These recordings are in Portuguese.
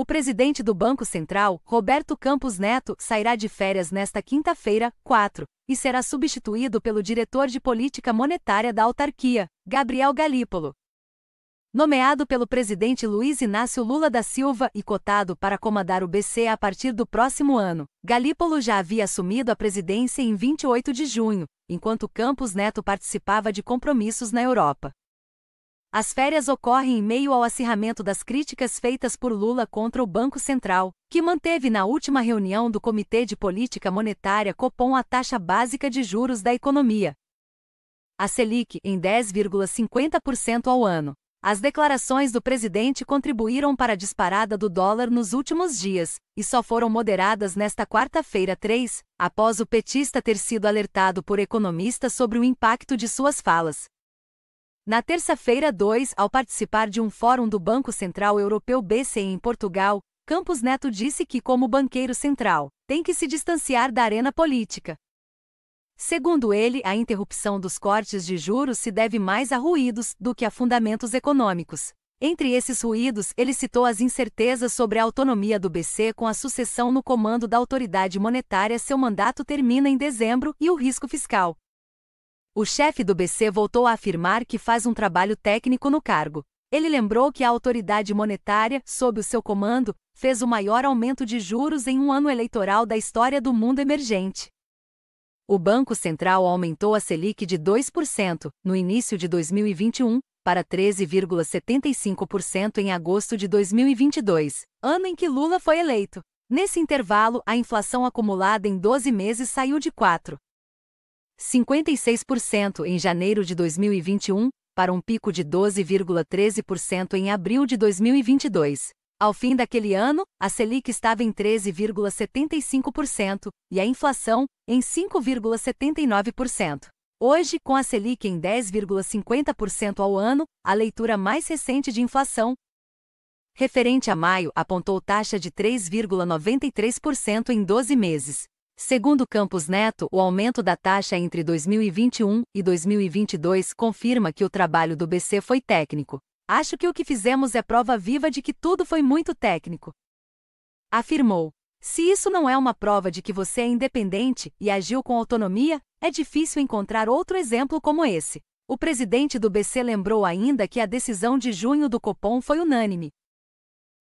O presidente do Banco Central, Roberto Campos Neto, sairá de férias nesta quinta-feira, 4, e será substituído pelo diretor de política monetária da autarquia, Gabriel Galípolo. Nomeado pelo presidente Luiz Inácio Lula da Silva e cotado para comandar o BC a partir do próximo ano, Galípolo já havia assumido a presidência em 28 de junho, enquanto Campos Neto participava de compromissos na Europa. As férias ocorrem em meio ao acirramento das críticas feitas por Lula contra o Banco Central, que manteve na última reunião do Comitê de Política Monetária Copom a taxa básica de juros da economia. A Selic em 10,50% ao ano. As declarações do presidente contribuíram para a disparada do dólar nos últimos dias, e só foram moderadas nesta quarta-feira 3, após o petista ter sido alertado por economistas sobre o impacto de suas falas. Na terça-feira 2, ao participar de um fórum do Banco Central Europeu BCE em Portugal, Campos Neto disse que, como banqueiro central, tem que se distanciar da arena política. Segundo ele, a interrupção dos cortes de juros se deve mais a ruídos do que a fundamentos econômicos. Entre esses ruídos, ele citou as incertezas sobre a autonomia do BC com a sucessão no comando da autoridade monetária, seu mandato termina em dezembro, e o risco fiscal. O chefe do BC voltou a afirmar que faz um trabalho técnico no cargo. Ele lembrou que a autoridade monetária, sob o seu comando, fez o maior aumento de juros em um ano eleitoral da história do mundo emergente. O Banco Central aumentou a Selic de 2% no início de 2021 para 13,75% em agosto de 2022, ano em que Lula foi eleito. Nesse intervalo, a inflação acumulada em 12 meses saiu de 4 56% em janeiro de 2021, para um pico de 12,13% em abril de 2022. Ao fim daquele ano, a Selic estava em 13,75% e a inflação em 5,79%. Hoje, com a Selic em 10,50% ao ano, a leitura mais recente de inflação, referente a maio, apontou taxa de 3,93% em 12 meses. Segundo Campos Neto, o aumento da taxa é entre 2021 e 2022 confirma que o trabalho do BC foi técnico. Acho que o que fizemos é prova viva de que tudo foi muito técnico. Afirmou. Se isso não é uma prova de que você é independente e agiu com autonomia, é difícil encontrar outro exemplo como esse. O presidente do BC lembrou ainda que a decisão de junho do Copom foi unânime,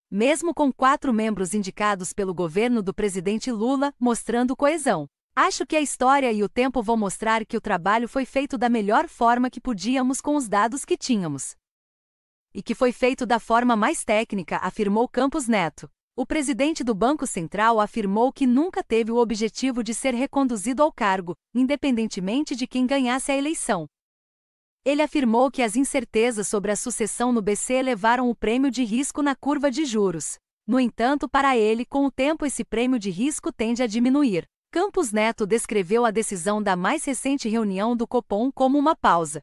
mesmo com quatro membros indicados pelo governo do presidente Lula, mostrando coesão. Acho que a história e o tempo vão mostrar que o trabalho foi feito da melhor forma que podíamos com os dados que tínhamos. E que foi feito da forma mais técnica, afirmou Campos Neto. O presidente do Banco Central afirmou que nunca teve o objetivo de ser reconduzido ao cargo, independentemente de quem ganhasse a eleição. Ele afirmou que as incertezas sobre a sucessão no BC elevaram o prêmio de risco na curva de juros. No entanto, para ele, com o tempo esse prêmio de risco tende a diminuir. Campos Neto descreveu a decisão da mais recente reunião do Copom como uma pausa.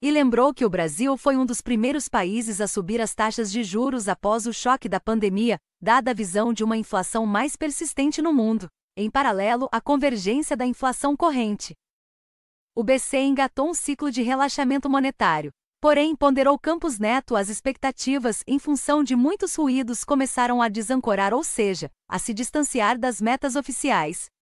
E lembrou que o Brasil foi um dos primeiros países a subir as taxas de juros após o choque da pandemia, dada a visão de uma inflação mais persistente no mundo. Em paralelo, à convergência da inflação corrente, o BC engatou um ciclo de relaxamento monetário. Porém, ponderou Campos Neto as expectativas em função de muitos ruídos começaram a desancorar, ou seja, a se distanciar das metas oficiais.